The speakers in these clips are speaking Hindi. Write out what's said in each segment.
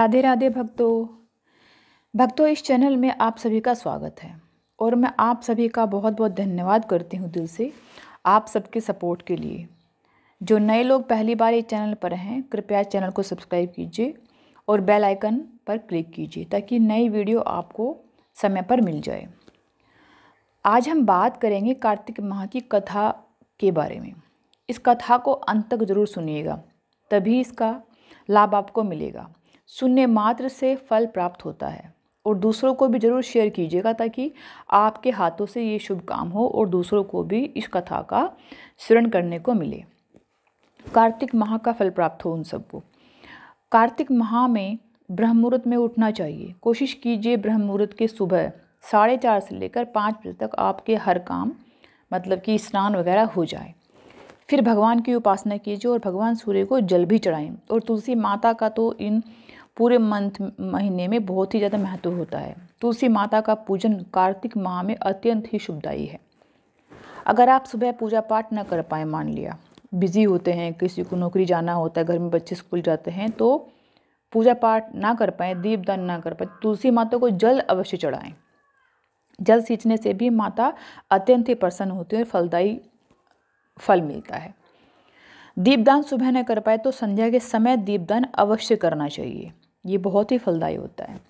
राधे राधे भक्तों भक्तों इस चैनल में आप सभी का स्वागत है और मैं आप सभी का बहुत बहुत धन्यवाद करती हूँ दिल से आप सबके सपोर्ट के लिए जो नए लोग पहली बार इस चैनल पर हैं कृपया चैनल को सब्सक्राइब कीजिए और बेल आइकन पर क्लिक कीजिए ताकि नई वीडियो आपको समय पर मिल जाए आज हम बात करेंगे कार्तिक माह की कथा के बारे में इस कथा को अंत तक ज़रूर सुनिएगा तभी इसका लाभ आपको मिलेगा सुनने मात्र से फल प्राप्त होता है और दूसरों को भी ज़रूर शेयर कीजिएगा ताकि आपके हाथों से ये शुभ काम हो और दूसरों को भी इस कथा का श्रवण करने को मिले कार्तिक माह का फल प्राप्त हो उन सबको कार्तिक माह में ब्रह्म मुहूर्त में उठना चाहिए कोशिश कीजिए ब्रह्म मुहूर्त के सुबह साढ़े चार से लेकर पाँच बजे तक आपके हर काम मतलब कि स्नान वगैरह हो जाए फिर भगवान की उपासना कीजिए और भगवान सूर्य को जल भी चढ़ाएं और तुलसी माता का तो इन पूरे मंथ महीने में बहुत ही ज़्यादा महत्व होता है तुलसी माता का पूजन कार्तिक माह में अत्यंत ही शुभदायी है अगर आप सुबह पूजा पाठ न कर पाए मान लिया बिज़ी होते हैं किसी को नौकरी जाना होता है घर में बच्चे स्कूल जाते हैं तो पूजा पाठ ना कर पाए दीपदान ना कर पाए तुलसी माता को जल अवश्य चढ़ाएं जल सींचने से भी माता अत्यंत ही प्रसन्न होती है और फलदायी फल मिलता है दीपदान सुबह न कर पाए तो संध्या के समय दीपदान अवश्य करना चाहिए ये बहुत ही फलदायी होता है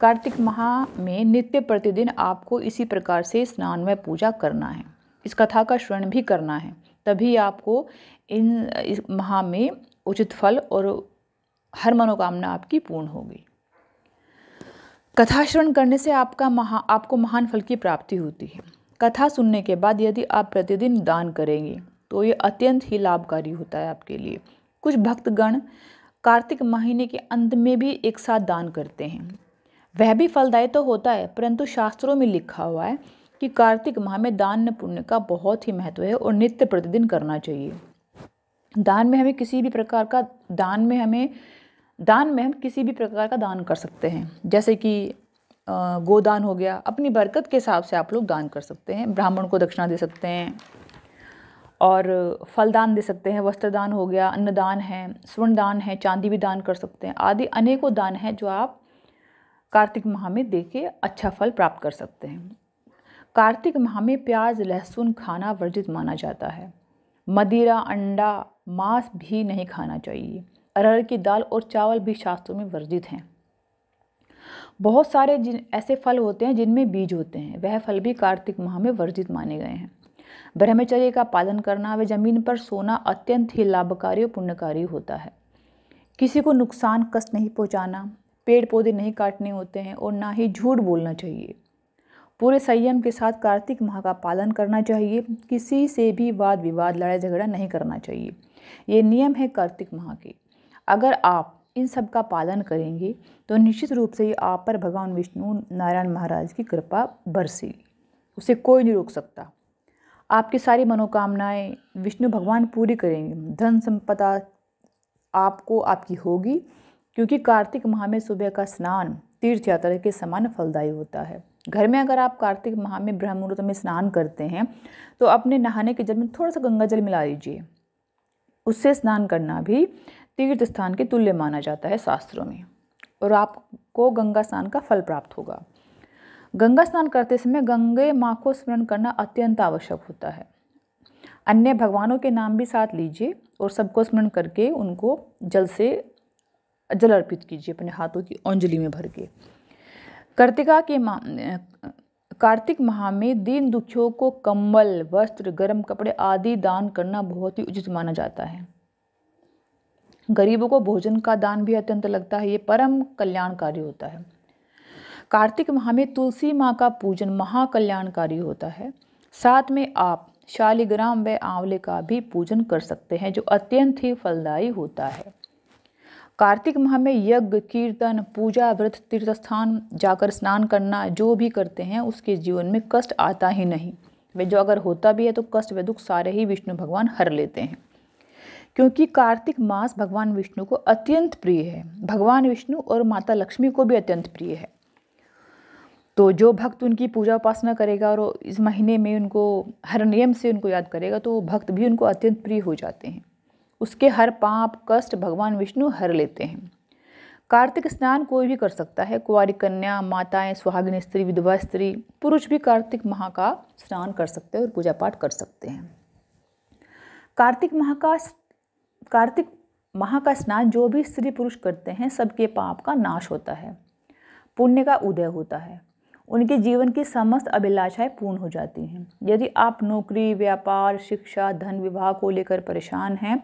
कार्तिक माह में नित्य प्रतिदिन आपको इसी प्रकार से स्नान में पूजा करना है इस कथा का श्रवण भी करना है तभी आपको इन इस माह में उचित फल और हर मनोकामना आपकी पूर्ण होगी कथा श्रवण करने से आपका महा आपको महान फल की प्राप्ति होती है कथा सुनने के बाद यदि आप प्रतिदिन दान करेंगे तो ये अत्यंत ही लाभकारी होता है आपके लिए कुछ भक्तगण कार्तिक महीने के अंत में भी एक साथ दान करते हैं वह भी फलदायी तो होता है परंतु शास्त्रों में लिखा हुआ है कि कार्तिक माह में दान पुण्य का बहुत ही महत्व है और नित्य प्रतिदिन करना चाहिए दान में हमें किसी भी प्रकार का दान में हमें दान में हम किसी भी प्रकार का दान कर सकते हैं जैसे कि गोदान हो गया अपनी बरकत के हिसाब से आप लोग दान कर सकते हैं ब्राह्मण को दक्षिणा दे सकते हैं और फलदान दे सकते हैं वस्त्रदान हो गया अन्नदान है स्वर्णदान है चांदी भी दान कर सकते हैं आदि अनेकों दान हैं जो आप कार्तिक माह में दे के अच्छा फल प्राप्त कर सकते हैं कार्तिक माह में प्याज लहसुन खाना वर्जित माना जाता है मदिरा अंडा मांस भी नहीं खाना चाहिए अरहर की दाल और चावल भी शास्त्रों में वर्जित हैं बहुत सारे जिन ऐसे फल होते हैं जिनमें बीज होते हैं वह फल भी कार्तिक माह में वर्जित माने गए हैं ब्रह्मचर्य का पालन करना व जमीन पर सोना अत्यंत ही लाभकारी और पुण्यकारी होता है किसी को नुकसान कष्ट नहीं पहुँचाना पेड़ पौधे नहीं काटने होते हैं और ना ही झूठ बोलना चाहिए पूरे संयम के साथ कार्तिक माह का पालन करना चाहिए किसी से भी वाद विवाद लड़ाई झगड़ा नहीं करना चाहिए ये नियम है कार्तिक माह के अगर आप इन सब का पालन करेंगे तो निश्चित रूप से ये आप पर भगवान विष्णु नारायण महाराज की कृपा बरसेगी उसे कोई नहीं रोक सकता आपकी सारी मनोकामनाएं विष्णु भगवान पूरी करेंगे धन संपदा आपको आपकी होगी क्योंकि कार्तिक माह में सुबह का स्नान तीर्थ यात्रा के समान फलदायी होता है घर में अगर आप कार्तिक माह में ब्रह्म मुहूर्त में स्नान करते हैं तो अपने नहाने के जल में थोड़ा सा गंगा जल मिला लीजिए उससे स्नान करना भी तीर्थ स्थान के तुल्य माना जाता है शास्त्रों में और आपको गंगा स्नान का फल प्राप्त होगा गंगा स्नान करते समय गंगे माँ को स्मरण करना अत्यंत आवश्यक होता है अन्य भगवानों के नाम भी साथ लीजिए और सबको स्मरण करके उनको जल से जल अर्पित कीजिए अपने हाथों की औंजली में भर के कार्तिका के माह कार्तिक माह में दीन दुखियों को कंबल वस्त्र गर्म कपड़े आदि दान करना बहुत ही उचित माना जाता है गरीबों को भोजन का दान भी अत्यंत लगता है ये परम कल्याणकारी होता है कार्तिक माह में तुलसी माँ का पूजन महाकल्याणकारी होता है साथ में आप शालिग्राम व आंवले का भी पूजन कर सकते हैं जो अत्यंत ही फलदायी होता है कार्तिक माह में यज्ञ कीर्तन पूजा व्रत तीर्थ स्थान जाकर स्नान करना जो भी करते हैं उसके जीवन में कष्ट आता ही नहीं वे जो अगर होता भी है तो कष्ट व दुख सारे ही विष्णु भगवान हर लेते हैं क्योंकि कार्तिक मास भगवान विष्णु को अत्यंत प्रिय है भगवान विष्णु और माता लक्ष्मी को भी अत्यंत प्रिय है तो जो भक्त उनकी पूजा उपासना करेगा और इस महीने में उनको हर नियम से उनको याद करेगा तो वो भक्त भी उनको अत्यंत प्रिय हो जाते हैं उसके हर पाप कष्ट भगवान विष्णु हर लेते हैं कार्तिक स्नान कोई भी कर सकता है कुंवारी कन्या माताएं सुहागिन स्त्री विधवा स्त्री पुरुष भी कार्तिक माह का स्नान कर सकते हैं और पूजा पाठ कर सकते हैं कार्तिक माह का कार्तिक माह का स्नान जो भी स्त्री पुरुष करते हैं सबके पाप का नाश होता है पुण्य का उदय होता है उनके जीवन की समस्त अभिलाषाएं पूर्ण हो जाती हैं यदि आप नौकरी व्यापार शिक्षा धन विवाह को लेकर परेशान हैं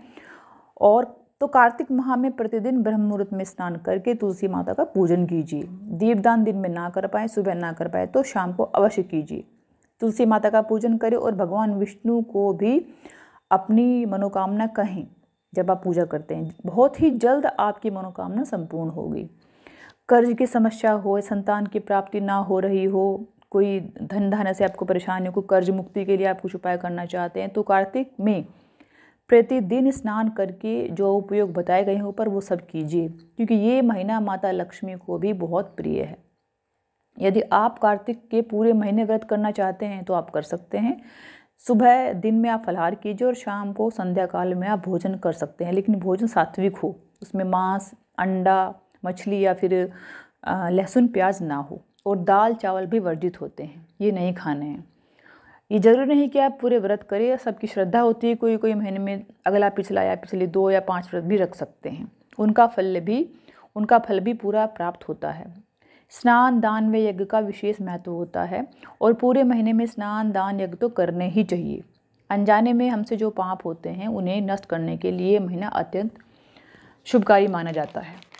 और तो कार्तिक माह में प्रतिदिन ब्रह्म मुहूर्त में स्नान करके तुलसी माता का पूजन कीजिए दीपदान दिन में ना कर पाए सुबह ना कर पाए तो शाम को अवश्य कीजिए तुलसी माता का पूजन करें और भगवान विष्णु को भी अपनी मनोकामना कहें जब आप पूजा करते हैं बहुत ही जल्द आपकी मनोकामना संपूर्ण होगी कर्ज की समस्या हो संतान की प्राप्ति ना हो रही हो कोई धन धाना से आपको परेशानी हो कोई कर्ज मुक्ति के लिए आप कुछ उपाय करना चाहते हैं तो कार्तिक में प्रतिदिन स्नान करके जो उपयोग बताए गए हैं ऊपर वो सब कीजिए क्योंकि ये महीना माता लक्ष्मी को भी बहुत प्रिय है यदि आप कार्तिक के पूरे महीने व्रत करना चाहते हैं तो आप कर सकते हैं सुबह दिन में आप फलहार कीजिए और शाम को संध्या काल में आप भोजन कर सकते हैं लेकिन भोजन सात्विक हो उसमें मांस अंडा मछली या फिर लहसुन प्याज ना हो और दाल चावल भी वर्जित होते हैं ये नहीं खाने हैं ये ज़रूरी नहीं कि आप पूरे व्रत करें सबकी श्रद्धा होती है कोई कोई महीने में अगला पिछला या पिछले दो या पाँच व्रत भी रख सकते हैं उनका फल भी उनका फल भी पूरा प्राप्त होता है स्नान दान व यज्ञ का विशेष महत्व होता है और पूरे महीने में स्नान दान यज्ञ तो करने ही चाहिए अनजाने में हमसे जो पाप होते हैं उन्हें नष्ट करने के लिए महीना अत्यंत शुभकारी माना जाता है